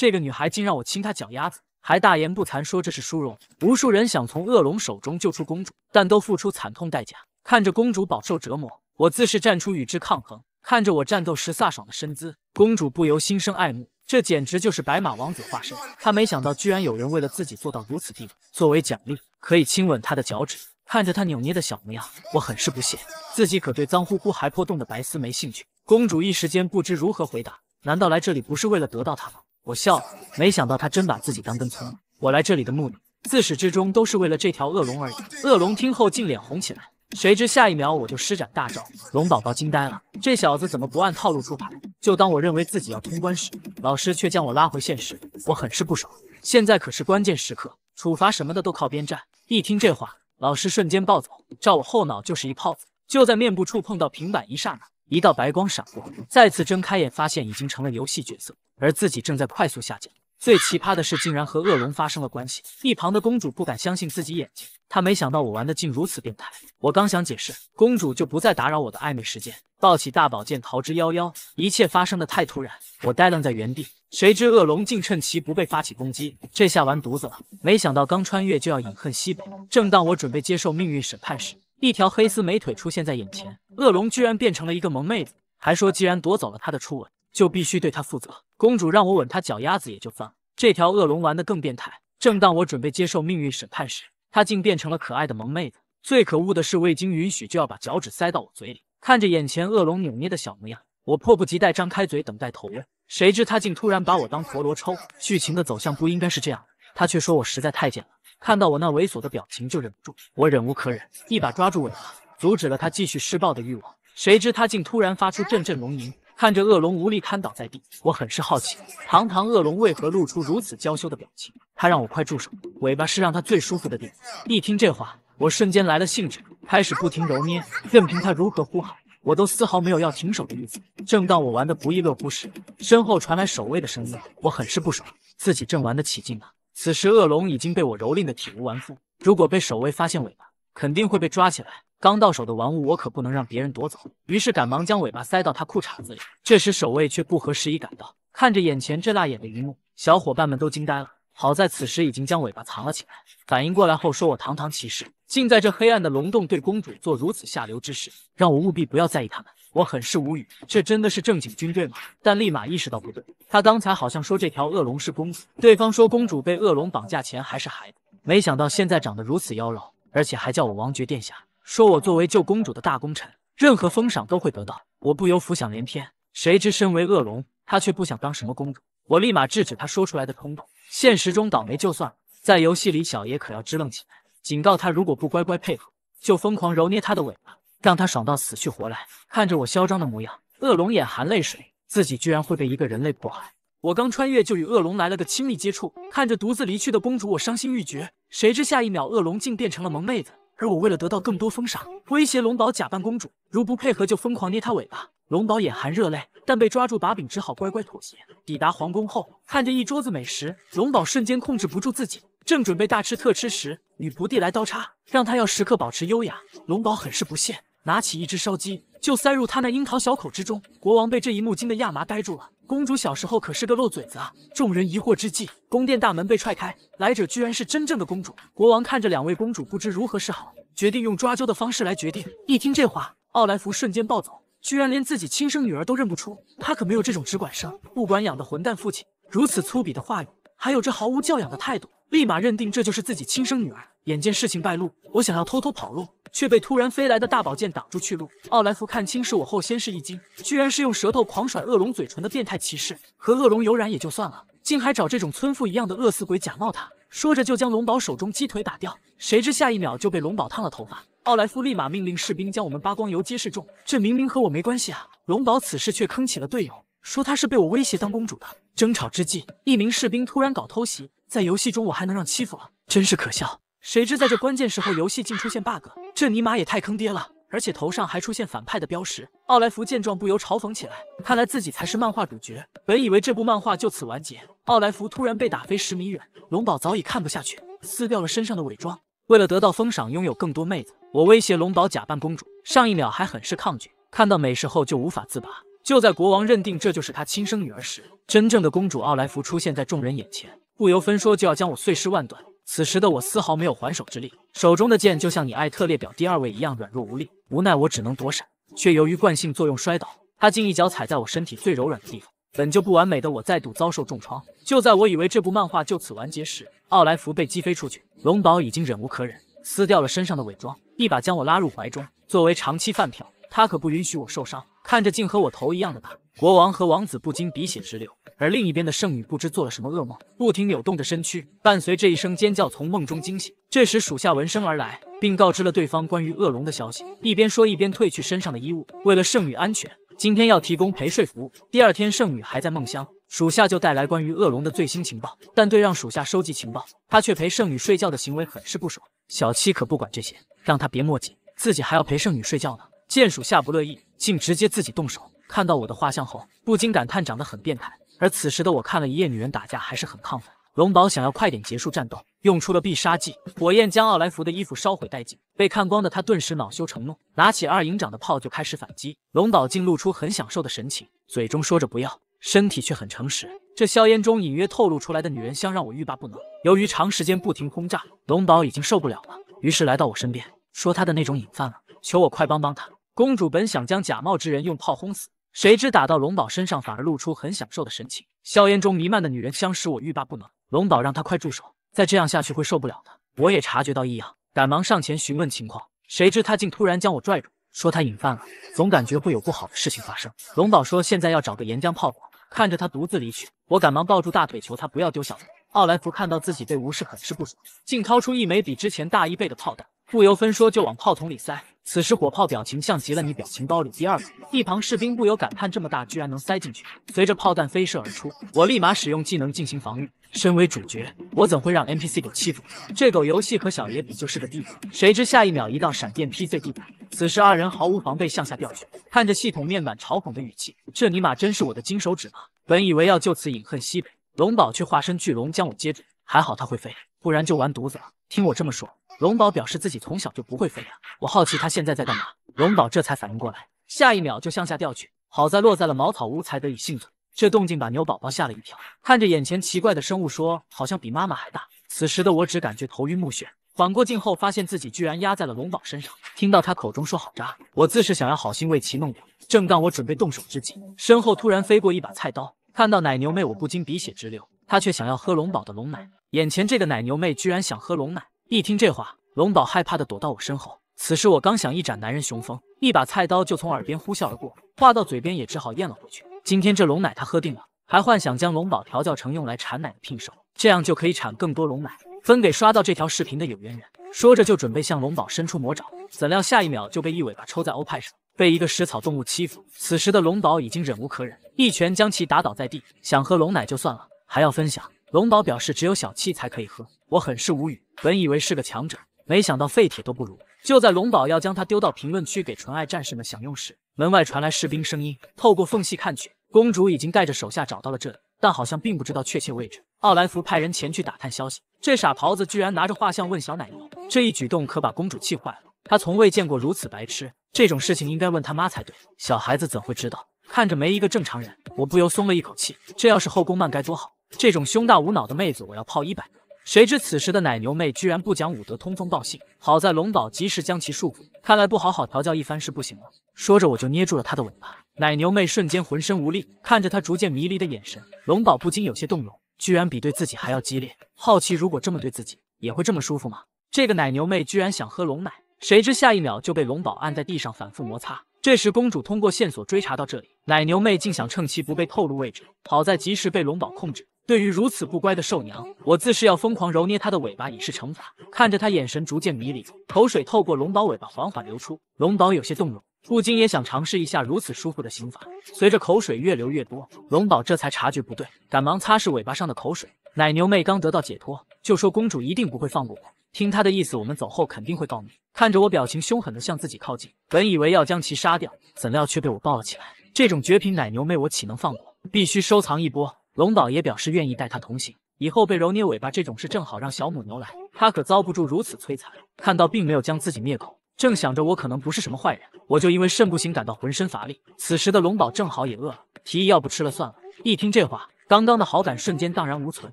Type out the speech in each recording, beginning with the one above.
这个女孩竟让我亲她脚丫子，还大言不惭说这是殊荣。无数人想从恶龙手中救出公主，但都付出惨痛代价。看着公主饱受折磨，我自是站出与之抗衡。看着我战斗时飒爽的身姿，公主不由心生爱慕，这简直就是白马王子化身。她没想到居然有人为了自己做到如此地步。作为奖励，可以亲吻她的脚趾。看着她扭捏的小模样，我很是不屑，自己可对脏乎乎还破洞的白丝没兴趣。公主一时间不知如何回答，难道来这里不是为了得到他吗？我笑，了，没想到他真把自己当根葱。我来这里的目的，自始至终都是为了这条恶龙而已。恶龙听后竟脸红起来，谁知下一秒我就施展大招，龙宝宝惊呆了。这小子怎么不按套路出牌？就当我认为自己要通关时，老师却将我拉回现实，我很是不爽。现在可是关键时刻，处罚什么的都靠边站。一听这话，老师瞬间暴走，照我后脑就是一炮子。就在面部触碰到平板一刹那。一道白光闪过，再次睁开眼，发现已经成了游戏角色，而自己正在快速下降。最奇葩的是，竟然和恶龙发生了关系。一旁的公主不敢相信自己眼睛，她没想到我玩的竟如此变态。我刚想解释，公主就不再打扰我的暧昧时间，抱起大宝剑逃之夭夭。一切发生的太突然，我呆愣在原地。谁知恶龙竟趁其不备发起攻击，这下完犊子了。没想到刚穿越就要饮恨西北。正当我准备接受命运审判时，一条黑丝美腿出现在眼前，恶龙居然变成了一个萌妹子，还说既然夺走了她的初吻，就必须对她负责。公主让我吻她脚丫子也就算了，这条恶龙玩的更变态。正当我准备接受命运审判时，他竟变成了可爱的萌妹子。最可恶的是未经允许就要把脚趾塞到我嘴里。看着眼前恶龙扭捏的小模样，我迫不及待张开嘴等待投喂，谁知他竟突然把我当陀螺抽。剧情的走向不应该是这样，他却说我实在太贱了。看到我那猥琐的表情，就忍不住。我忍无可忍，一把抓住尾巴，阻止了他继续施暴的欲望。谁知他竟突然发出阵阵龙吟，看着恶龙无力瘫倒在地，我很是好奇，堂堂恶龙为何露出如此娇羞的表情？他让我快住手，尾巴是让他最舒服的地方。一听这话，我瞬间来了兴致，开始不停揉捏，任凭他如何呼喊，我都丝毫没有要停手的意思。正当我玩的不亦乐乎时，身后传来守卫的声音，我很是不爽，自己正玩得起劲呢。此时恶龙已经被我蹂躏的体无完肤，如果被守卫发现尾巴，肯定会被抓起来。刚到手的玩物，我可不能让别人夺走。于是赶忙将尾巴塞到他裤衩子里。这时守卫却不合时宜赶到，看着眼前这辣眼的一幕，小伙伴们都惊呆了。好在此时已经将尾巴藏了起来，反应过来后说：“我堂堂骑士，竟在这黑暗的龙洞对公主做如此下流之事，让我务必不要在意他们。”我很是无语，这真的是正经军队吗？但立马意识到不对，他刚才好像说这条恶龙是公主，对方说公主被恶龙绑架前还是孩子，没想到现在长得如此妖娆，而且还叫我王爵殿下，说我作为救公主的大功臣，任何封赏都会得到。我不由浮想联翩，谁知身为恶龙，他却不想当什么公主。我立马制止他说出来的冲动，现实中倒霉就算了，在游戏里小爷可要支棱起来，警告他如果不乖乖配合，就疯狂揉捏他的尾巴。让他爽到死去活来，看着我嚣张的模样，恶龙眼含泪水，自己居然会被一个人类迫害。我刚穿越就与恶龙来了个亲密接触，看着独自离去的公主，我伤心欲绝。谁知下一秒，恶龙竟变成了萌妹子。而我为了得到更多封赏，威胁龙宝假扮公主，如不配合就疯狂捏他尾巴。龙宝眼含热泪，但被抓住把柄，只好乖乖妥协。抵达皇宫后，看着一桌子美食，龙宝瞬间控制不住自己，正准备大吃特吃时，女仆递来刀叉，让他要时刻保持优雅。龙宝很是不屑。拿起一只烧鸡，就塞入他那樱桃小口之中。国王被这一幕惊得亚麻呆住了。公主小时候可是个漏嘴子啊！众人疑惑之际，宫殿大门被踹开，来者居然是真正的公主。国王看着两位公主，不知如何是好，决定用抓阄的方式来决定。一听这话，奥莱弗瞬间暴走，居然连自己亲生女儿都认不出！他可没有这种只管生不管养的混蛋父亲。如此粗鄙的话语，还有这毫无教养的态度，立马认定这就是自己亲生女儿。眼见事情败露，我想要偷偷跑路。却被突然飞来的大宝剑挡住去路。奥莱夫看清是我后，先是一惊，居然是用舌头狂甩恶龙嘴唇的变态骑士。和恶龙有染也就算了，竟还找这种村妇一样的饿死鬼假冒他。说着就将龙宝手中鸡腿打掉，谁知下一秒就被龙宝烫了头发。奥莱夫立马命令士兵将我们扒光游街示众。这明明和我没关系啊！龙宝此事却坑起了队友，说他是被我威胁当公主的。争吵之际，一名士兵突然搞偷袭，在游戏中我还能让欺负了，真是可笑。谁知在这关键时候，游戏竟出现 bug，这尼玛也太坑爹了！而且头上还出现反派的标识。奥莱弗见状，不由嘲讽起来：“看来自己才是漫画主角。”本以为这部漫画就此完结，奥莱弗突然被打飞十米远。龙宝早已看不下去，撕掉了身上的伪装。为了得到封赏，拥有更多妹子，我威胁龙宝假扮公主。上一秒还很是抗拒，看到美食后就无法自拔。就在国王认定这就是他亲生女儿时，真正的公主奥莱弗出现在众人眼前，不由分说就要将我碎尸万段。此时的我丝毫没有还手之力，手中的剑就像你艾特列表第二位一样软弱无力。无奈我只能躲闪，却由于惯性作用摔倒。他竟一脚踩在我身体最柔软的地方，本就不完美的我再度遭受重创。就在我以为这部漫画就此完结时，奥莱弗被击飞出去，龙宝已经忍无可忍，撕掉了身上的伪装，一把将我拉入怀中，作为长期饭票。他可不允许我受伤，看着竟和我头一样的大，国王和王子不禁鼻血直流。而另一边的圣女不知做了什么噩梦，不停扭动着身躯，伴随着一声尖叫从梦中惊醒。这时属下闻声而来，并告知了对方关于恶龙的消息。一边说一边褪去身上的衣物，为了圣女安全，今天要提供陪睡服务。第二天圣女还在梦乡，属下就带来关于恶龙的最新情报。但对让属下收集情报，他却陪圣女睡觉的行为很是不爽。小七可不管这些，让他别墨迹，自己还要陪圣女睡觉呢。见属下不乐意，竟直接自己动手。看到我的画像后，不禁感叹长得很变态。而此时的我看了一夜女人打架，还是很亢奋。龙宝想要快点结束战斗，用出了必杀技，火焰将奥莱弗的衣服烧毁殆尽。被看光的他顿时恼羞成怒，拿起二营长的炮就开始反击。龙宝竟露出很享受的神情，嘴中说着不要，身体却很诚实。这硝烟中隐约透露出来的女人香让我欲罢不能。由于长时间不停轰炸，龙宝已经受不了了，于是来到我身边，说他的那种瘾犯了，求我快帮帮他。公主本想将假冒之人用炮轰死，谁知打到龙宝身上，反而露出很享受的神情。硝烟中弥漫的女人香使我欲罢不能。龙宝让她快住手，再这样下去会受不了的。我也察觉到异样，赶忙上前询问情况，谁知她竟突然将我拽住，说她瘾犯了，总感觉会有不好的事情发生。龙宝说现在要找个岩浆炮火，看着他独自离去，我赶忙抱住大腿求他不要丢下我。奥莱弗看到自己被无视很是不爽，竟掏出一枚比之前大一倍的炮弹。不由分说就往炮筒里塞。此时火炮表情像极了你表情包里第二个。一旁士兵不由感叹：这么大居然能塞进去。随着炮弹飞射而出，我立马使用技能进行防御。身为主角，我怎会让 NPC 给欺负？这狗游戏和小爷比就是个弟弟。谁知下一秒一道闪电劈碎地板，此时二人毫无防备向下掉去。看着系统面板嘲讽的语气，这尼玛真是我的金手指吗？本以为要就此饮恨西北，龙宝却化身巨龙将我接住。还好他会飞，不然就完犊子了。听我这么说。龙宝表示自己从小就不会飞啊！我好奇他现在在干嘛，龙宝这才反应过来，下一秒就向下掉去，好在落在了茅草屋才得以幸存。这动静把牛宝宝吓了一跳，看着眼前奇怪的生物说：“好像比妈妈还大。”此时的我只感觉头晕目眩，缓过劲后发现自己居然压在了龙宝身上。听到他口中说“好扎”，我自是想要好心为其弄掉。正当我准备动手之际，身后突然飞过一把菜刀，看到奶牛妹，我不禁鼻血直流。她却想要喝龙宝的龙奶，眼前这个奶牛妹居然想喝龙奶！一听这话，龙宝害怕的躲到我身后。此时我刚想一展男人雄风，一把菜刀就从耳边呼啸而过，话到嘴边也只好咽了回去。今天这龙奶他喝定了，还幻想将龙宝调教成用来产奶的聘兽，这样就可以产更多龙奶，分给刷到这条视频的有缘人。说着就准备向龙宝伸出魔爪，怎料下一秒就被一尾巴抽在欧派上，被一个食草动物欺负。此时的龙宝已经忍无可忍，一拳将其打倒在地。想喝龙奶就算了，还要分享。龙宝表示只有小七才可以喝，我很是无语。本以为是个强者，没想到废铁都不如。就在龙宝要将他丢到评论区给纯爱战士们享用时，门外传来士兵声音。透过缝隙看去，公主已经带着手下找到了这里，但好像并不知道确切位置。奥莱弗派人前去打探消息。这傻狍子居然拿着画像问小奶牛，这一举动可把公主气坏了。她从未见过如此白痴，这种事情应该问他妈才对，小孩子怎会知道？看着没一个正常人，我不由松了一口气。这要是后宫漫该多好。这种胸大无脑的妹子，我要泡一百。谁知此时的奶牛妹居然不讲武德，通风报信。好在龙宝及时将其束缚，看来不好好调教一番是不行了。说着，我就捏住了她的尾巴，奶牛妹瞬间浑身无力。看着她逐渐迷离的眼神，龙宝不禁有些动容，居然比对自己还要激烈。好奇，如果这么对自己，也会这么舒服吗？这个奶牛妹居然想喝龙奶，谁知下一秒就被龙宝按在地上反复摩擦。这时，公主通过线索追查到这里，奶牛妹竟想趁其不备透露位置，好在及时被龙宝控制。对于如此不乖的兽娘，我自是要疯狂揉捏她的尾巴以示惩罚。看着她眼神逐渐迷离，口水透过龙宝尾巴缓缓流出，龙宝有些动容，不禁也想尝试一下如此舒服的刑罚。随着口水越流越多，龙宝这才察觉不对，赶忙擦拭尾巴上的口水。奶牛妹刚得到解脱，就说公主一定不会放过我。听她的意思，我们走后肯定会告密。看着我表情凶狠的向自己靠近，本以为要将其杀掉，怎料却被我抱了起来。这种绝品奶牛妹我岂能放过？必须收藏一波。龙宝也表示愿意带他同行，以后被揉捏尾巴这种事正好让小母牛来，他可遭不住如此摧残。看到并没有将自己灭口，正想着我可能不是什么坏人，我就因为肾不行感到浑身乏力。此时的龙宝正好也饿了，提议要不吃了算了。一听这话，刚刚的好感瞬间荡然无存。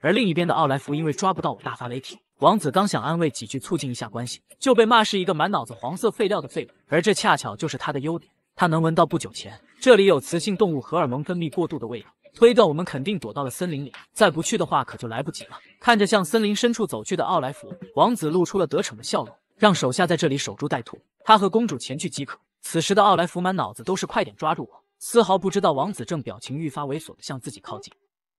而另一边的奥莱弗因为抓不到我大发雷霆，王子刚想安慰几句，促进一下关系，就被骂是一个满脑子黄色废料的废物。而这恰巧就是他的优点，他能闻到不久前这里有雌性动物荷尔蒙分泌过度的味道。推断我们肯定躲到了森林里，再不去的话可就来不及了。看着向森林深处走去的奥莱弗王子，露出了得逞的笑容，让手下在这里守株待兔，他和公主前去即可。此时的奥莱弗满脑子都是快点抓住我，丝毫不知道王子正表情愈发猥琐的向自己靠近。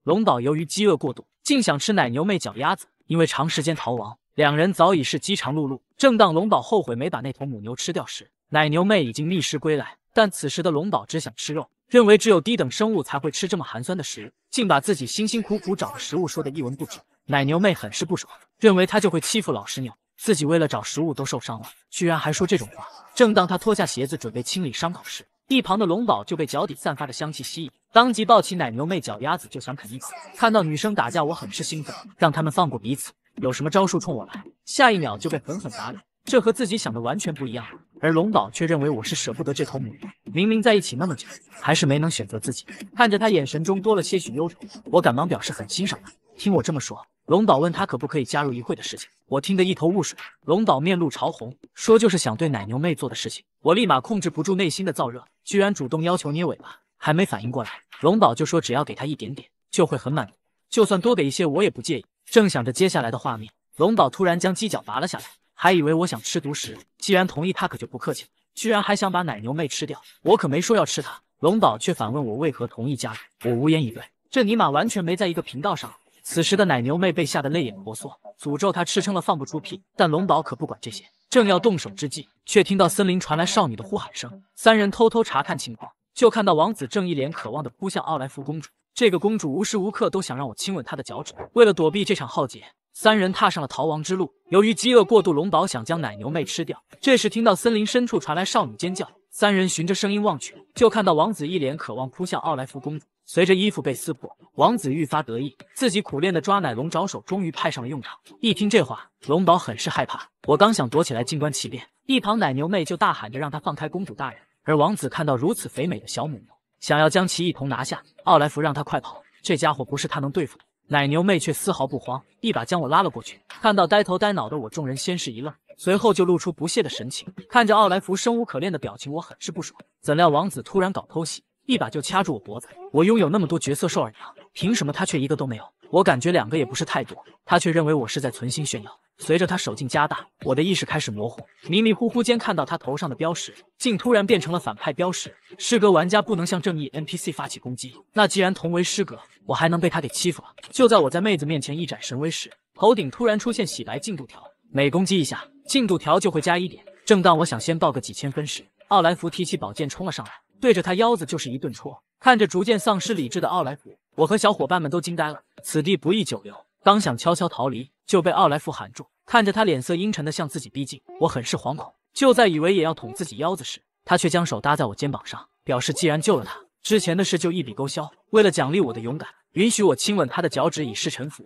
龙宝由于饥饿过度，竟想吃奶牛妹脚丫子。因为长时间逃亡，两人早已是饥肠辘辘。正当龙宝后悔没把那头母牛吃掉时，奶牛妹已经觅食归来。但此时的龙宝只想吃肉。认为只有低等生物才会吃这么寒酸的食，物，竟把自己辛辛苦苦找的食物说的一文不值。奶牛妹很是不爽，认为他就会欺负老实牛，自己为了找食物都受伤了，居然还说这种话。正当她脱下鞋子准备清理伤口时，一旁的龙宝就被脚底散发的香气吸引，当即抱起奶牛妹脚丫子就想啃一口。看到女生打架，我很是兴奋，让他们放过彼此，有什么招数冲我来，下一秒就被狠狠打脸，这和自己想的完全不一样，而龙宝却认为我是舍不得这头母牛，明明在一起那么久，还是没能选择自己。看着他眼神中多了些许忧愁，我赶忙表示很欣赏他。听我这么说，龙宝问他可不可以加入一会的事情，我听得一头雾水。龙宝面露潮红，说就是想对奶牛妹做的事情。我立马控制不住内心的燥热，居然主动要求捏尾巴。还没反应过来，龙宝就说只要给他一点点就会很满足，就算多给一些我也不介意。正想着接下来的画面，龙宝突然将犄角拔了下来。还以为我想吃独食，既然同意他可就不客气了，居然还想把奶牛妹吃掉，我可没说要吃他。龙宝却反问我为何同意加入，我无言以对，这尼玛完全没在一个频道上。此时的奶牛妹被吓得泪眼婆娑，诅咒她吃撑了放不出屁。但龙宝可不管这些，正要动手之际，却听到森林传来少女的呼喊声。三人偷偷查看情况，就看到王子正一脸渴望的扑向奥莱夫公主。这个公主无时无刻都想让我亲吻她的脚趾。为了躲避这场浩劫。三人踏上了逃亡之路。由于饥饿过度，龙宝想将奶牛妹吃掉。这时，听到森林深处传来少女尖叫，三人循着声音望去，就看到王子一脸渴望扑向奥莱夫公主。随着衣服被撕破，王子愈发得意，自己苦练的抓奶龙爪手终于派上了用场。一听这话，龙宝很是害怕。我刚想躲起来静观其变，一旁奶牛妹就大喊着让他放开公主大人。而王子看到如此肥美的小母牛，想要将其一同拿下。奥莱夫让他快跑，这家伙不是他能对付的。奶牛妹却丝毫不慌，一把将我拉了过去。看到呆头呆脑的我，众人先是一愣，随后就露出不屑的神情。看着奥莱弗生无可恋的表情，我很是不爽。怎料王子突然搞偷袭，一把就掐住我脖子。我拥有那么多绝色兽耳娘，凭什么他却一个都没有？我感觉两个也不是太多，他却认为我是在存心炫耀。随着他手劲加大，我的意识开始模糊，迷迷糊糊间看到他头上的标识，竟突然变成了反派标识。师哥玩家不能向正义 NPC 发起攻击，那既然同为师哥，我还能被他给欺负了？就在我在妹子面前一展神威时，头顶突然出现洗白进度条，每攻击一下，进度条就会加一点。正当我想先爆个几千分时，奥莱弗提起宝剑冲了上来，对着他腰子就是一顿戳。看着逐渐丧失理智的奥莱弗。我和小伙伴们都惊呆了，此地不宜久留，刚想悄悄逃离，就被奥莱夫喊住。看着他脸色阴沉的向自己逼近，我很是惶恐。就在以为也要捅自己腰子时，他却将手搭在我肩膀上，表示既然救了他，之前的事就一笔勾销。为了奖励我的勇敢，允许我亲吻他的脚趾以示臣服。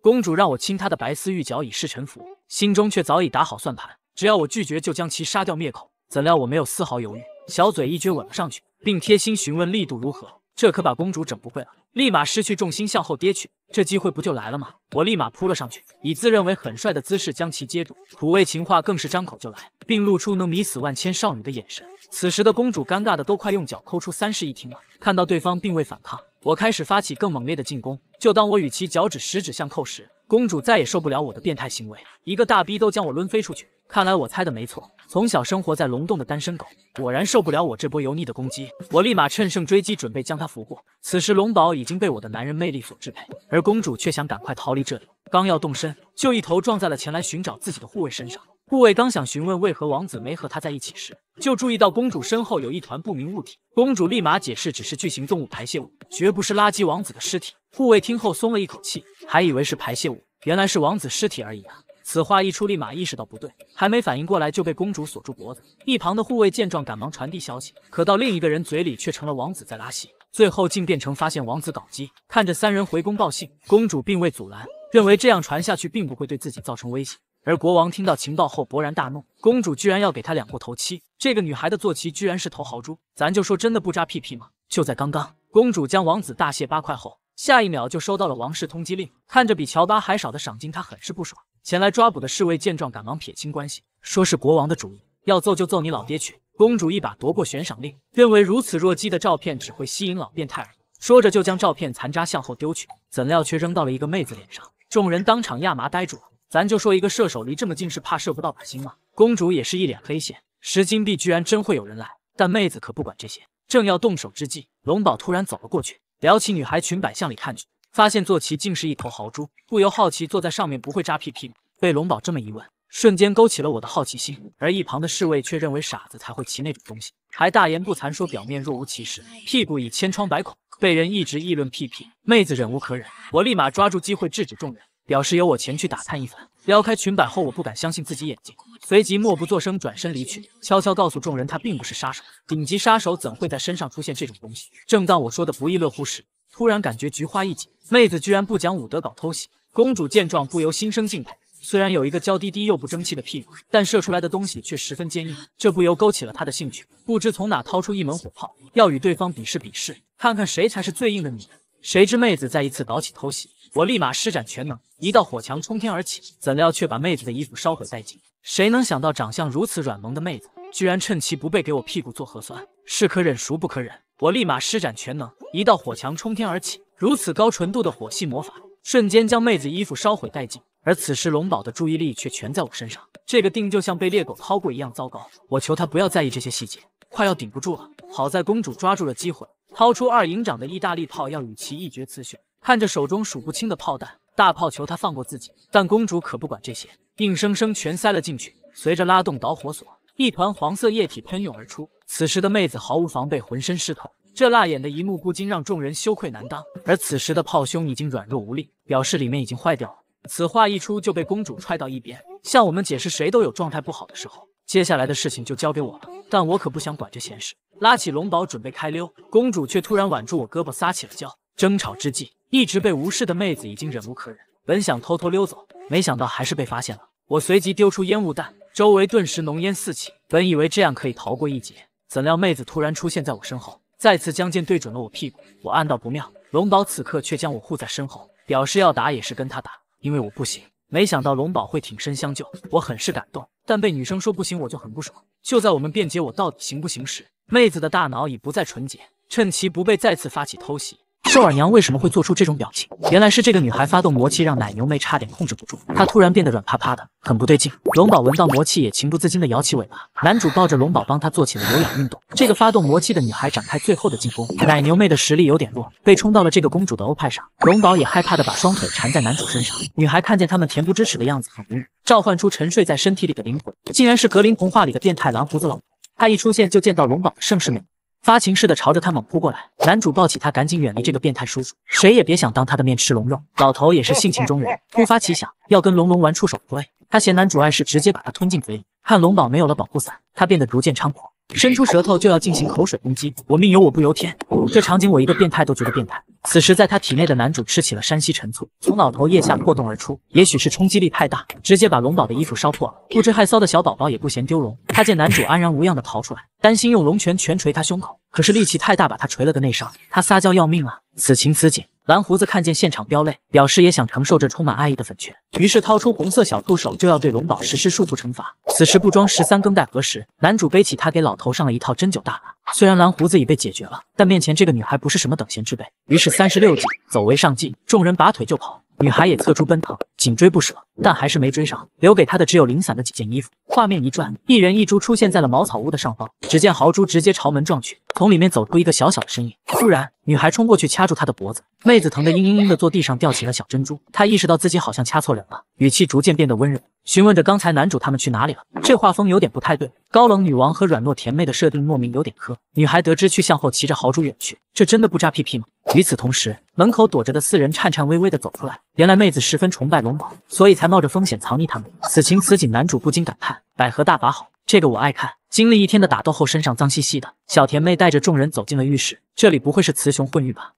公主让我亲她的白丝玉脚以示臣服，心中却早已打好算盘，只要我拒绝就将其杀掉灭口。怎料我没有丝毫犹豫，小嘴一撅吻了上去，并贴心询问力度如何。这可把公主整不会了，立马失去重心向后跌去，这机会不就来了吗？我立马扑了上去，以自认为很帅的姿势将其接住，土味情话更是张口就来，并露出能迷死万千少女的眼神。此时的公主尴尬的都快用脚抠出三室一厅了。看到对方并未反抗，我开始发起更猛烈的进攻。就当我与其脚趾十指相扣时，公主再也受不了我的变态行为，一个大逼都将我抡飞出去。看来我猜的没错，从小生活在龙洞的单身狗果然受不了我这波油腻的攻击。我立马趁胜追击，准备将他俘获。此时龙宝已经被我的男人魅力所支配，而公主却想赶快逃离这里。刚要动身，就一头撞在了前来寻找自己的护卫身上。护卫刚想询问为何王子没和他在一起时，就注意到公主身后有一团不明物体。公主立马解释，只是巨型动物排泄物，绝不是垃圾王子的尸体。护卫听后松了一口气，还以为是排泄物，原来是王子尸体而已啊。此话一出，立马意识到不对，还没反应过来就被公主锁住脖子。一旁的护卫见状，赶忙传递消息，可到另一个人嘴里却成了王子在拉稀，最后竟变成发现王子搞基。看着三人回宫报信，公主并未阻拦，认为这样传下去并不会对自己造成威胁。而国王听到情报后勃然大怒，公主居然要给他两过头七。这个女孩的坐骑居然是头豪猪，咱就说真的不扎屁屁吗？就在刚刚，公主将王子大卸八块后。下一秒就收到了王室通缉令，看着比乔巴还少的赏金，他很是不爽。前来抓捕的侍卫见状，赶忙撇清关系，说是国王的主意，要揍就揍你老爹去。公主一把夺过悬赏令，认为如此弱鸡的照片只会吸引老变态而已。说着就将照片残渣向后丢去，怎料却扔到了一个妹子脸上，众人当场亚麻呆住。了。咱就说一个射手离这么近是怕射不到靶心吗？公主也是一脸黑线，十金币居然真会有人来。但妹子可不管这些，正要动手之际，龙宝突然走了过去。撩起女孩裙摆向里看去，发现坐骑竟是一头豪猪，不由好奇：坐在上面不会扎屁屁吗？被龙宝这么一问，瞬间勾起了我的好奇心。而一旁的侍卫却认为傻子才会骑那种东西，还大言不惭说表面若无其事，屁股已千疮百孔，被人一直议论屁屁。妹子忍无可忍，我立马抓住机会制止众人，表示由我前去打探一番。撩开裙摆后，我不敢相信自己眼睛。随即默不作声，转身离去，悄悄告诉众人他并不是杀手。顶级杀手怎会在身上出现这种东西？正当我说的不亦乐乎时，突然感觉菊花一紧，妹子居然不讲武德搞偷袭。公主见状不由心生敬佩，虽然有一个娇滴滴又不争气的屁股，但射出来的东西却十分坚硬，这不由勾起了她的兴趣。不知从哪掏出一门火炮，要与对方比试比试，看看谁才是最硬的女人。谁知妹子再一次搞起偷袭，我立马施展全能，一道火墙冲天而起，怎料却把妹子的衣服烧毁殆尽。谁能想到长相如此软萌的妹子，居然趁其不备给我屁股做核酸？是可忍孰不可忍！我立马施展全能，一道火墙冲天而起。如此高纯度的火系魔法，瞬间将妹子衣服烧毁殆尽。而此时龙宝的注意力却全在我身上，这个腚就像被猎狗掏过一样糟糕。我求他不要在意这些细节，快要顶不住了。好在公主抓住了机会，掏出二营长的意大利炮，要与其一决雌雄。看着手中数不清的炮弹。大炮求他放过自己，但公主可不管这些，硬生生全塞了进去。随着拉动导火索，一团黄色液体喷涌而出。此时的妹子毫无防备，浑身湿透。这辣眼的一幕不禁让众人羞愧难当。而此时的炮兄已经软弱无力，表示里面已经坏掉了。此话一出就被公主踹到一边，向我们解释谁都有状态不好的时候，接下来的事情就交给我了。但我可不想管这闲事，拉起龙宝准备开溜。公主却突然挽住我胳膊，撒起了娇。争吵之际。一直被无视的妹子已经忍无可忍，本想偷偷溜走，没想到还是被发现了。我随即丢出烟雾弹，周围顿时浓烟四起。本以为这样可以逃过一劫，怎料妹子突然出现在我身后，再次将剑对准了我屁股。我暗道不妙，龙宝此刻却将我护在身后，表示要打也是跟他打，因为我不行。没想到龙宝会挺身相救，我很是感动。但被女生说不行，我就很不爽。就在我们辩解我到底行不行时，妹子的大脑已不再纯洁，趁其不备再次发起偷袭。兽耳娘为什么会做出这种表情？原来是这个女孩发动魔气，让奶牛妹差点控制不住，她突然变得软趴趴的，很不对劲。龙宝闻到魔气也情不自禁的摇起尾巴。男主抱着龙宝，帮他做起了有氧运动。这个发动魔气的女孩展开最后的进攻，奶牛妹的实力有点弱，被冲到了这个公主的欧派上。龙宝也害怕的把双腿缠在男主身上。女孩看见他们恬不知耻的样子，很无语，召唤出沉睡在身体里的灵魂，竟然是格林童话里的变态蓝胡子老头。他一出现就见到龙宝的盛世美。发情似的朝着他猛扑过来，男主抱起他，赶紧远离这个变态叔叔，谁也别想当他的面吃龙肉。老头也是性情中人，突发奇想要跟龙龙玩触手会，他嫌男主碍事，直接把他吞进嘴里。看龙宝没有了保护伞，他变得逐渐猖狂。伸出舌头就要进行口水攻击，我命由我不由天。这场景我一个变态都觉得变态。此时在他体内的男主吃起了山西陈醋，从老头腋下破洞而出，也许是冲击力太大，直接把龙宝的衣服烧破了。不知害臊的小宝宝也不嫌丢龙，他见男主安然无恙的逃出来，担心用龙拳拳捶他胸口，可是力气太大，把他捶了个内伤。他撒娇要命啊！此情此景。蓝胡子看见现场飙泪，表示也想承受这充满爱意的粉拳，于是掏出红色小兔手就要对龙宝实施束缚惩罚。此时不装十三更待何时？男主背起他，给老头上了一套针灸大法。虽然蓝胡子已被解决了，但面前这个女孩不是什么等闲之辈，于是三十六计，走为上计。众人拔腿就跑。女孩也侧出奔腾，紧追不舍，但还是没追上，留给她的只有零散的几件衣服。画面一转，一人一猪出现在了茅草屋的上方。只见豪猪直接朝门撞去，从里面走出一个小小的身影。突然，女孩冲过去掐住他的脖子，妹子疼得嘤嘤嘤的坐地上，掉起了小珍珠。她意识到自己好像掐错人了，语气逐渐变得温柔，询问着刚才男主他们去哪里了。这画风有点不太对，高冷女王和软糯甜妹的设定莫名有点磕。女孩得知去向后，骑着豪猪远去。这真的不扎屁屁吗？与此同时。门口躲着的四人颤颤巍巍地走出来。原来妹子十分崇拜龙宝，所以才冒着风险藏匿他们。此情此景，男主不禁感叹：百合大法好，这个我爱看。经历一天的打斗后，身上脏兮兮的，小甜妹带着众人走进了浴室。这里不会是雌雄混浴吧？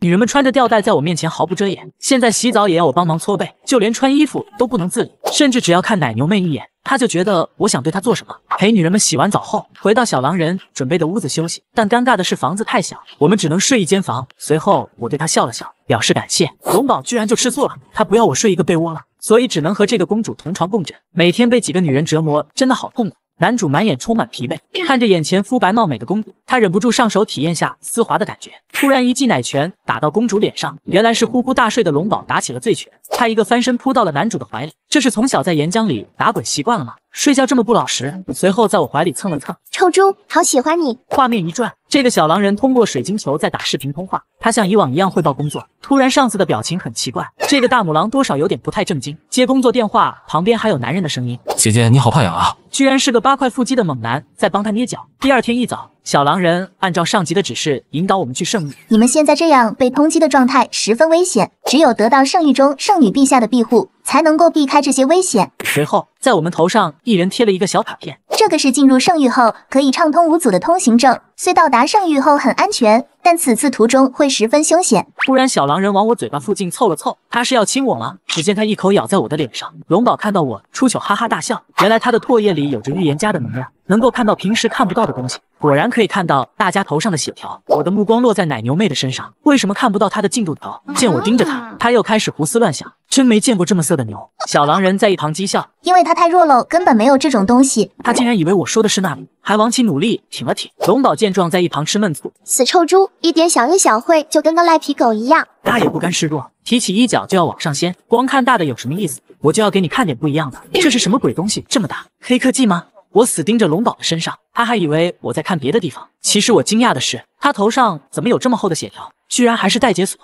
女人们穿着吊带，在我面前毫不遮掩。现在洗澡也要我帮忙搓背，就连穿衣服都不能自理，甚至只要看奶牛妹一眼。他就觉得我想对他做什么。陪女人们洗完澡后，回到小狼人准备的屋子休息。但尴尬的是房子太小，我们只能睡一间房。随后我对他笑了笑，表示感谢。龙宝居然就吃醋了，他不要我睡一个被窝了，所以只能和这个公主同床共枕。每天被几个女人折磨，真的好痛苦。男主满眼充满疲惫，看着眼前肤白貌美的公主，他忍不住上手体验下丝滑的感觉。突然一记奶拳打到公主脸上，原来是呼呼大睡的龙宝打起了醉拳。他一个翻身扑到了男主的怀里。这是从小在岩浆里打滚习惯了吗？睡觉这么不老实，随后在我怀里蹭了蹭。臭猪，好喜欢你。画面一转，这个小狼人通过水晶球在打视频通话，他像以往一样汇报工作。突然，上司的表情很奇怪，这个大母狼多少有点不太正经。接工作电话旁边还有男人的声音：“姐姐你好怕痒啊，居然是个八块腹肌的猛男在帮他捏脚。第二天一早，小狼人按照上级的指示引导我们去圣域。你们现在这样被通缉的状态十分危险，只有得到圣域中圣女陛下的庇护。才能够避开这些危险。随后，在我们头上一人贴了一个小卡片，这个是进入圣域后可以畅通无阻的通行证。虽到达圣域后很安全，但此次途中会十分凶险。突然，小狼人往我嘴巴附近凑了凑，他是要亲我吗？只见他一口咬在我的脸上。龙宝看到我出糗哈哈大笑。原来他的唾液里有着预言家的能量，能够看到平时看不到的东西。果然可以看到大家头上的血条。我的目光落在奶牛妹的身上，为什么看不到她的进度条？见我盯着他，他又开始胡思乱想。真没见过这么色的牛。小狼人在一旁讥笑，因为他太弱了，根本没有这种东西。他竟然以为我说的是那里。还往起努力挺了挺，龙宝见状，在一旁吃闷醋。死臭猪，一点小恩小惠就跟个赖皮狗一样。他也不甘示弱，提起衣角就要往上掀。光看大的有什么意思？我就要给你看点不一样的。这是什么鬼东西？这么大，黑科技吗？我死盯着龙宝的身上，他还以为我在看别的地方。其实我惊讶的是，他头上怎么有这么厚的血条？居然还是带解锁。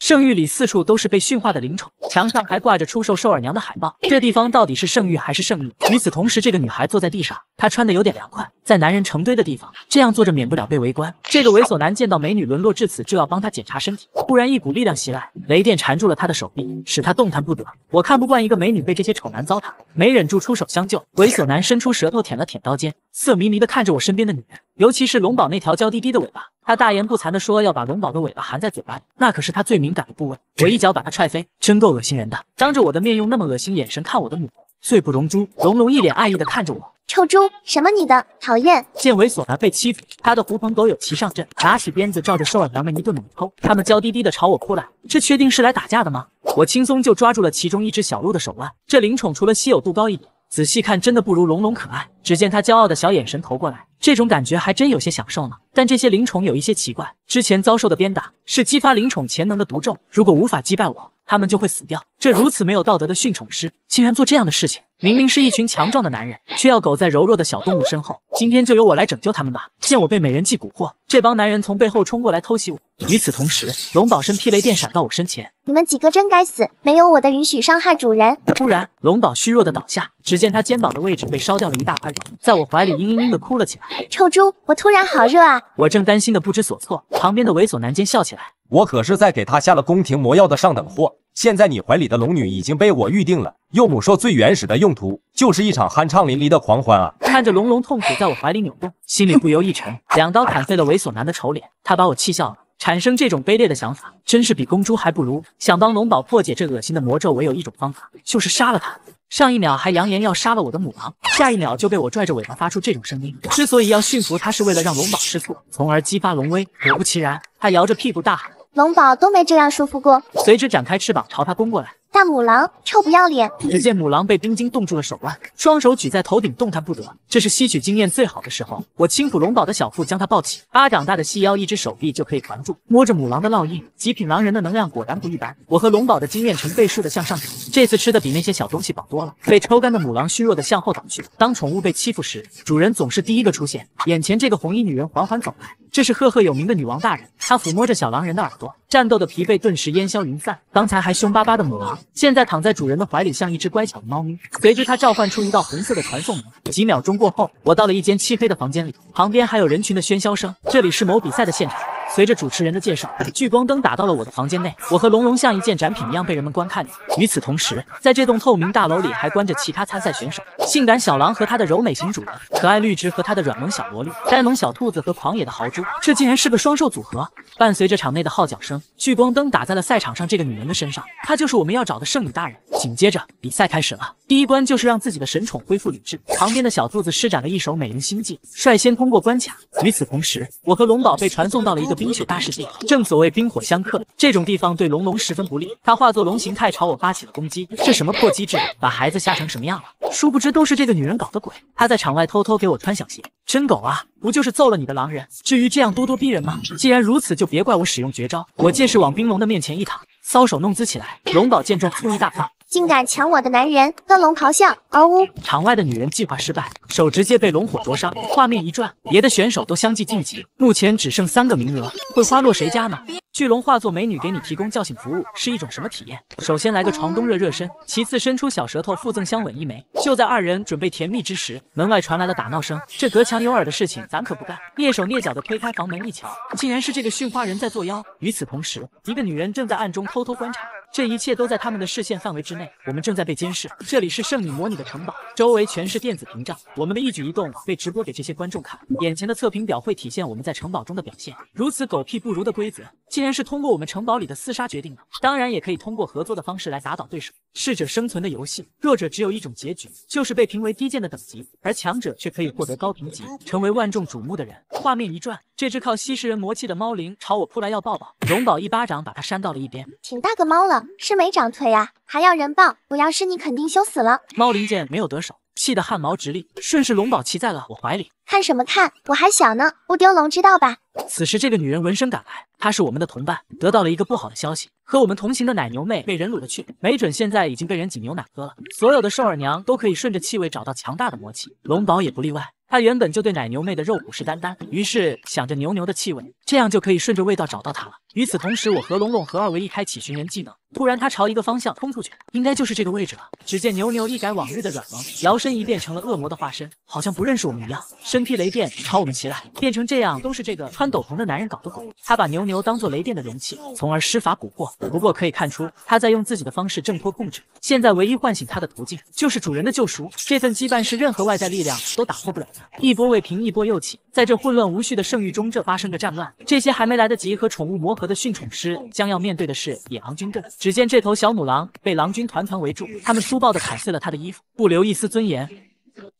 圣域里四处都是被驯化的灵宠，墙上还挂着出售兽耳娘的海报。这地方到底是圣域还是圣域？与此同时，这个女孩坐在地上，她穿的有点凉快，在男人成堆的地方这样坐着，免不了被围观。这个猥琐男见到美女沦落至此，就要帮她检查身体。突然一股力量袭来，雷电缠住了他的手臂，使他动弹不得。我看不惯一个美女被这些丑男糟蹋，没忍住出手相救。猥琐男伸出舌头舔了舔刀尖，色迷迷的看着我身边的女人。尤其是龙宝那条娇滴滴的尾巴，他大言不惭地说要把龙宝的尾巴含在嘴巴里，那可是他最敏感的部位。我一脚把他踹飞，真够恶心人的！当着我的面用那么恶心眼神看我的母最罪不容诛。龙龙一脸爱意地看着我，臭猪什么你的，讨厌！见猥琐男被欺负，他的狐朋狗友齐上阵，拿起鞭子照着瘦矮娘们一顿猛抽。他们娇滴滴地朝我扑来，这确定是来打架的吗？我轻松就抓住了其中一只小鹿的手腕，这灵宠除了稀有度高一点。仔细看，真的不如龙龙可爱。只见他骄傲的小眼神投过来，这种感觉还真有些享受呢。但这些灵宠有一些奇怪，之前遭受的鞭打是激发灵宠潜能的毒咒，如果无法击败我。他们就会死掉。这如此没有道德的训宠师，竟然做这样的事情！明明是一群强壮的男人，却要苟在柔弱的小动物身后。今天就由我来拯救他们吧！见我被美人计蛊惑，这帮男人从背后冲过来偷袭我。与此同时，龙宝身披雷电闪到我身前。你们几个真该死！没有我的允许，伤害主人！突然，龙宝虚弱的倒下，只见他肩膀的位置被烧掉了一大块肉，在我怀里嘤嘤嘤的哭了起来。臭猪，我突然好热啊！我正担心的不知所措，旁边的猥琐男尖笑起来。我可是在给他下了宫廷魔药的上等货，现在你怀里的龙女已经被我预定了。幼母兽最原始的用途，就是一场酣畅淋漓的狂欢啊！看着龙龙痛苦在我怀里扭动，心里不由一沉。两刀砍废了猥琐男的丑脸，他把我气笑了。产生这种卑劣的想法，真是比公猪还不如。想帮龙宝破解这恶心的魔咒，唯有一种方法，就是杀了他。上一秒还扬言要杀了我的母狼，下一秒就被我拽着尾巴发出这种声音。之所以要驯服他，是为了让龙宝吃醋，从而激发龙威。果不其然，他摇着屁股大喊。龙宝都没这样舒服过，随之展开翅膀朝他攻过来。大母狼，臭不要脸！只见母狼被冰晶冻住了手腕，双手举在头顶，动弹不得。这是吸取经验最好的时候。我轻抚龙宝的小腹，将它抱起，巴掌大的细腰，一只手臂就可以环住。摸着母狼的烙印，极品狼人的能量果然不一般。我和龙宝的经验成倍数的向上涨，这次吃的比那些小东西饱多了。被抽干的母狼虚弱的向后倒去。当宠物被欺负时，主人总是第一个出现。眼前这个红衣女人缓缓走来，这是赫赫有名的女王大人。她抚摸着小狼人的耳朵，战斗的疲惫顿时烟消云散。刚才还凶巴巴的母狼。现在躺在主人的怀里，像一只乖巧的猫咪。随之，它召唤出一道红色的传送门。几秒钟过后，我到了一间漆黑的房间里，旁边还有人群的喧嚣声。这里是某比赛的现场。随着主持人的介绍，聚光灯打到了我的房间内，我和龙龙像一件展品一样被人们观看着。与此同时，在这栋透明大楼里还关着其他参赛选手：性感小狼和他的柔美型主人，可爱绿植和他的软萌小萝莉，呆萌小兔子和狂野的豪猪。这竟然是个双兽组合！伴随着场内的号角声，聚光灯打在了赛场上这个女人的身上，她就是我们要找的圣女大人。紧接着，比赛开始了，第一关就是让自己的神宠恢复理智。旁边的小兔子施展了一手美人心计，率先通过关卡。与此同时，我和龙宝被传送到了一个。冰雪大世界，正所谓冰火相克，这种地方对龙龙十分不利。他化作龙形态朝我发起了攻击，这什么破机制，把孩子吓成什么样了？殊不知都是这个女人搞的鬼，她在场外偷偷给我穿小鞋，真狗啊！不就是揍了你的狼人，至于这样咄咄逼人吗？既然如此，就别怪我使用绝招。我借势往冰龙的面前一躺，搔首弄姿起来。龙宝见状，怒意大发，竟敢抢我的男人！恶龙咆哮，嗷呜！场外的女人计划失败，手直接被龙火灼伤。画面一转，别的选手都相继晋级，目前只剩三个名额，会花落谁家呢？巨龙化作美女给你提供叫醒服务，是一种什么体验？首先来个床冬热热身，其次伸出小舌头附赠香吻一枚。就在二人准备甜蜜之时，门外传来了打闹声。这隔墙有耳的事情咱可不干，蹑手蹑脚的推开房门一瞧，竟然是这个驯花人在作妖。与此同时，一个女人正在暗中偷偷观察。这一切都在他们的视线范围之内，我们正在被监视。这里是圣女模拟的城堡，周围全是电子屏障，我们的一举一动被直播给这些观众看。眼前的测评表会体现我们在城堡中的表现。如此狗屁不如的规则，竟然是通过我们城堡里的厮杀决定的。当然，也可以通过合作的方式来打倒对手。适者生存的游戏，弱者只有一种结局，就是被评为低贱的等级，而强者却可以获得高评级，成为万众瞩目的人。画面一转。这只靠吸食人魔气的猫灵朝我扑来要抱抱，龙宝一巴掌把它扇到了一边。挺大个猫了，是没长腿啊，还要人抱？我要是你肯定羞死了。猫灵见没有得手，气得汗毛直立，顺势龙宝骑在了我怀里。看什么看？我还小呢，不丢龙知道吧？此时这个女人闻声赶来，她是我们的同伴，得到了一个不好的消息，和我们同行的奶牛妹被人掳了去，没准现在已经被人挤牛奶喝了。所有的兽耳娘都可以顺着气味找到强大的魔气，龙宝也不例外。他原本就对奶牛妹的肉虎视眈眈，于是想着牛牛的气味，这样就可以顺着味道找到她了。与此同时，我和龙龙合二为一，开启寻人技能。突然，他朝一个方向冲出去，应该就是这个位置了。只见牛牛一改往日的软萌，摇身一变成了恶魔的化身，好像不认识我们一样，身披雷电朝我们袭来。变成这样都是这个穿斗篷的男人搞的鬼，他把牛牛当做雷电的容器，从而施法蛊惑。不过可以看出，他在用自己的方式挣脱控制。现在唯一唤醒他的途径就是主人的救赎，这份羁绊是任何外在力量都打破不了的。一波未平，一波又起，在这混乱无序的圣域中，这发生着战乱。这些还没来得及和宠物磨合的训宠师，将要面对的是野狼军队。只见这头小母狼被狼军团团围住，他们粗暴地砍碎了他的衣服，不留一丝尊严。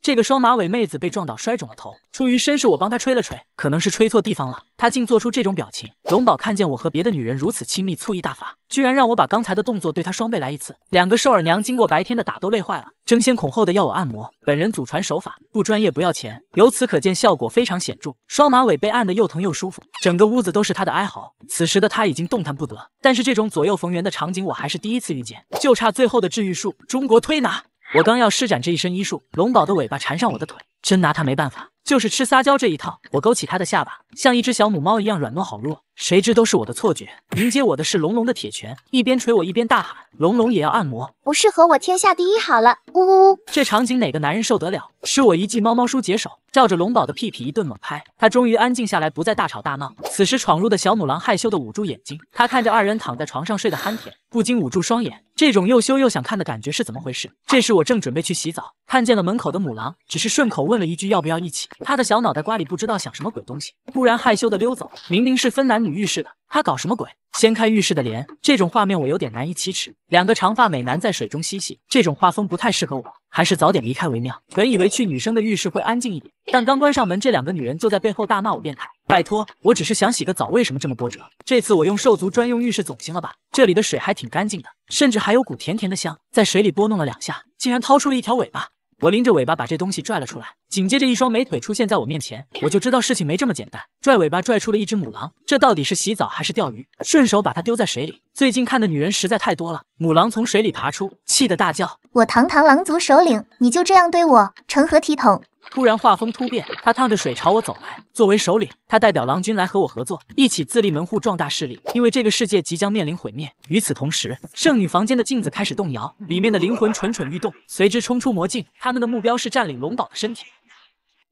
这个双马尾妹子被撞倒摔肿了头，出于绅士，我帮她吹了吹，可能是吹错地方了。她竟做出这种表情。龙宝看见我和别的女人如此亲密，醋意大发，居然让我把刚才的动作对她双倍来一次。两个瘦儿娘经过白天的打斗累坏了，争先恐后的要我按摩，本人祖传手法，不专业不要钱。由此可见效果非常显著，双马尾被按得又疼又舒服，整个屋子都是她的哀嚎。此时的她已经动弹不得，但是这种左右逢源的场景我还是第一次遇见，就差最后的治愈术——中国推拿。我刚要施展这一身医术，龙宝的尾巴缠上我的腿，真拿它没办法，就是吃撒娇这一套。我勾起它的下巴，像一只小母猫一样软糯好弱，谁知都是我的错觉，迎接我的是龙龙的铁拳，一边捶我一边大喊：“龙龙也要按摩，不适合我天下第一好了！”呜呜呜，这场景哪个男人受得了？是我一记猫猫叔解手，照着龙宝的屁屁一顿猛拍，他终于安静下来，不再大吵大闹。此时闯入的小母狼害羞的捂住眼睛，他看着二人躺在床上睡得酣甜，不禁捂住双眼，这种又羞又想看的感觉是怎么回事？这时我正准备去洗澡，看见了门口的母狼，只是顺口问了一句要不要一起。他的小脑袋瓜里不知道想什么鬼东西，忽然害羞的溜走，明明是分男女。浴室的，他搞什么鬼？掀开浴室的帘，这种画面我有点难以启齿。两个长发美男在水中嬉戏，这种画风不太适合我，还是早点离开为妙。本以为去女生的浴室会安静一点，但刚关上门，这两个女人就在背后大骂我变态。拜托，我只是想洗个澡，为什么这么波折？这次我用兽族专用浴室总行了吧？这里的水还挺干净的，甚至还有股甜甜的香。在水里拨弄了两下，竟然掏出了一条尾巴。我拎着尾巴把这东西拽了出来，紧接着一双美腿出现在我面前，我就知道事情没这么简单。拽尾巴拽出了一只母狼，这到底是洗澡还是钓鱼？顺手把它丢在水里。最近看的女人实在太多了。母狼从水里爬出，气得大叫：“我堂堂狼族首领，你就这样对我，成何体统？”突然，画风突变，他烫着水朝我走来。作为首领，他代表狼军来和我合作，一起自立门户，壮大势力。因为这个世界即将面临毁灭。与此同时，圣女房间的镜子开始动摇，里面的灵魂蠢蠢欲动，随之冲出魔镜。他们的目标是占领龙宝的身体。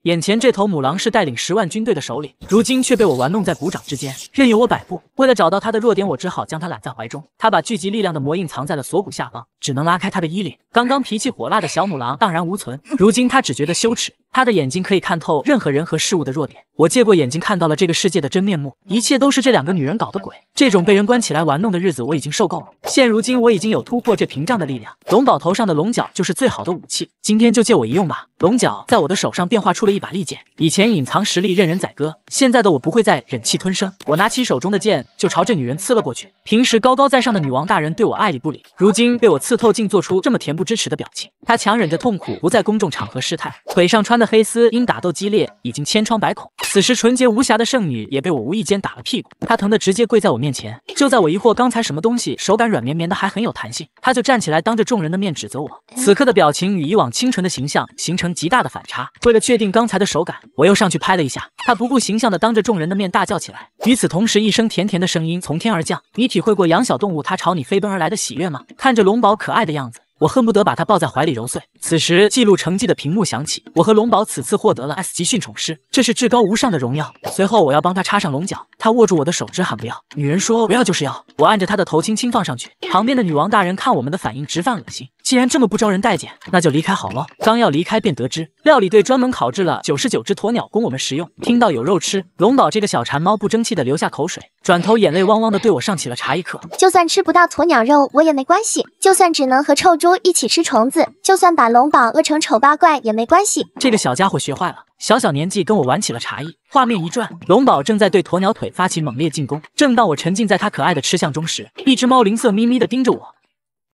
眼前这头母狼是带领十万军队的首领，如今却被我玩弄在股掌之间，任由我摆布。为了找到它的弱点，我只好将它揽在怀中。它把聚集力量的魔印藏在了锁骨下方，只能拉开它的衣领。刚刚脾气火辣的小母狼荡然无存，如今它只觉得羞耻。他的眼睛可以看透任何人和事物的弱点，我借过眼睛看到了这个世界的真面目，一切都是这两个女人搞的鬼。这种被人关起来玩弄的日子我已经受够了，现如今我已经有突破这屏障的力量，龙宝头上的龙角就是最好的武器，今天就借我一用吧。龙角在我的手上变化出了一把利剑，以前隐藏实力任人宰割，现在的我不会再忍气吞声。我拿起手中的剑就朝这女人刺了过去。平时高高在上的女王大人对我爱理不理，如今被我刺透，竟做出这么恬不知耻的表情。她强忍着痛苦，不在公众场合失态，腿上穿。的黑丝因打斗激烈，已经千疮百孔。此时纯洁无瑕的圣女也被我无意间打了屁股，她疼得直接跪在我面前。就在我疑惑刚才什么东西手感软绵绵的，还很有弹性，她就站起来当着众人的面指责我。此刻的表情与以往清纯的形象形成极大的反差。为了确定刚才的手感，我又上去拍了一下，她不顾形象的当着众人的面大叫起来。与此同时，一声甜甜的声音从天而降：“你体会过养小动物它朝你飞奔而来的喜悦吗？”看着龙宝可爱的样子。我恨不得把他抱在怀里揉碎。此时记录成绩的屏幕响起，我和龙宝此次获得了 S 级训宠师，这是至高无上的荣耀。随后我要帮他插上龙角，他握住我的手指喊不要。女人说不要就是要。我按着他的头轻轻放上去。旁边的女王大人看我们的反应直犯恶心。既然这么不招人待见，那就离开好了。刚要离开，便得知料理队专门烤制了九十九只鸵鸟供我们食用。听到有肉吃，龙宝这个小馋猫不争气的流下口水，转头眼泪汪汪的对我上起了茶艺课。就算吃不到鸵鸟肉，我也没关系；就算只能和臭猪一起吃虫子，就算把龙宝饿成丑八怪也没关系。这个小家伙学坏了，小小年纪跟我玩起了茶艺。画面一转，龙宝正在对鸵鸟腿发起猛烈进攻。正当我沉浸在他可爱的吃相中时，一只猫灵色眯眯的盯着我。